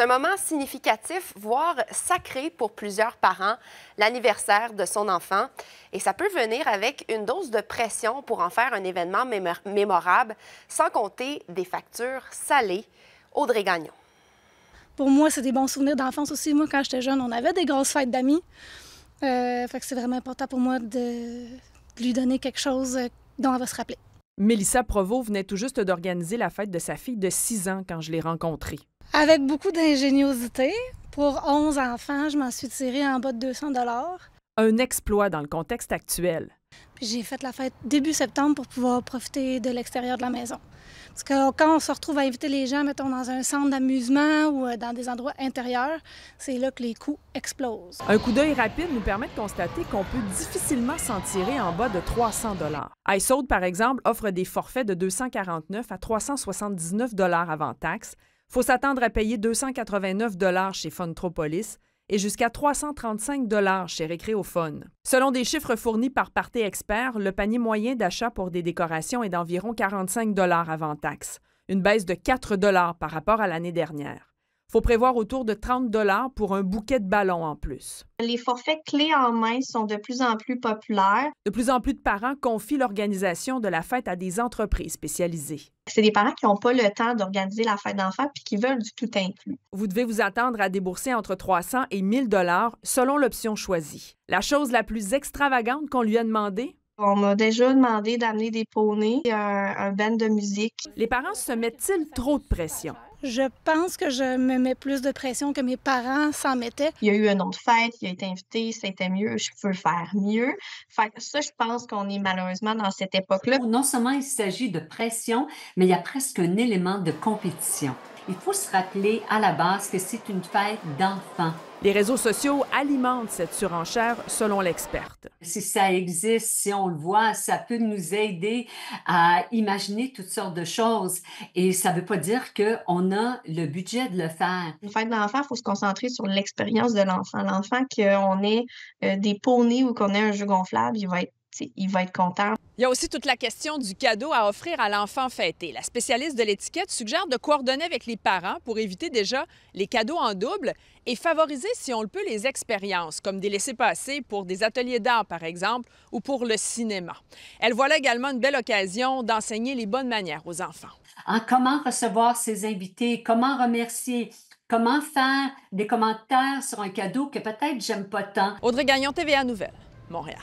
C'est un moment significatif, voire sacré pour plusieurs parents, l'anniversaire de son enfant. Et ça peut venir avec une dose de pression pour en faire un événement mémorable, sans compter des factures salées. Audrey Gagnon. Pour moi, c'est des bons souvenirs d'enfance aussi. Moi, quand j'étais jeune, on avait des grosses fêtes d'amis. Euh, fait que c'est vraiment important pour moi de lui donner quelque chose dont elle va se rappeler. Mélissa Provo venait tout juste d'organiser la fête de sa fille de 6 ans quand je l'ai rencontrée. Avec beaucoup d'ingéniosité, pour 11 enfants, je m'en suis tirée en bas de 200 Un exploit dans le contexte actuel. J'ai fait la fête début septembre pour pouvoir profiter de l'extérieur de la maison. Parce que quand on se retrouve à inviter les gens, mettons, dans un centre d'amusement ou euh, dans des endroits intérieurs, c'est là que les coûts explosent. Un coup d'œil rapide nous permet de constater qu'on peut difficilement s'en tirer en bas de 300 iSold, par exemple, offre des forfaits de 249 à 379 avant taxe, faut s'attendre à payer 289 chez Funtropolis et jusqu'à 335 chez Récréophone. Selon des chiffres fournis par Parté Expert, le panier moyen d'achat pour des décorations est d'environ 45 avant taxe, une baisse de 4 par rapport à l'année dernière faut prévoir autour de 30 dollars pour un bouquet de ballons en plus. Les forfaits clés en main sont de plus en plus populaires. De plus en plus de parents confient l'organisation de la fête à des entreprises spécialisées. C'est des parents qui n'ont pas le temps d'organiser la fête d'enfants puis qui veulent du tout inclus. Vous devez vous attendre à débourser entre 300 et 1000 dollars selon l'option choisie. La chose la plus extravagante qu'on lui a demandée, on m'a déjà demandé d'amener des poneys et euh, un, un de musique. Les parents se mettent-ils trop de pression? Je pense que je me mets plus de pression que mes parents s'en mettaient. Il y a eu un autre fête, il a été invité, c'était mieux, je peux faire mieux. ça, je pense qu'on est malheureusement dans cette époque-là. Non seulement il s'agit de pression, mais il y a presque un élément de compétition il faut se rappeler à la base que c'est une fête d'enfants. Les réseaux sociaux alimentent cette surenchère, selon l'experte. Si ça existe, si on le voit, ça peut nous aider à imaginer toutes sortes de choses. Et ça ne veut pas dire qu'on a le budget de le faire. Une fête d'enfant, il faut se concentrer sur l'expérience de l'enfant. L'enfant, qu'on ait euh, des poneys ou qu'on ait un jeu gonflable, il va être il va être content. Il y a aussi toute la question du cadeau à offrir à l'enfant fêté. La spécialiste de l'étiquette suggère de coordonner avec les parents pour éviter déjà les cadeaux en double et favoriser, si on le peut, les expériences, comme des laissés-passer pour des ateliers d'art, par exemple, ou pour le cinéma. Elle voit là également une belle occasion d'enseigner les bonnes manières aux enfants. En hein, comment recevoir ses invités, comment remercier, comment faire des commentaires sur un cadeau que peut-être j'aime pas tant. Audrey Gagnon, TVA Nouvelle, Montréal.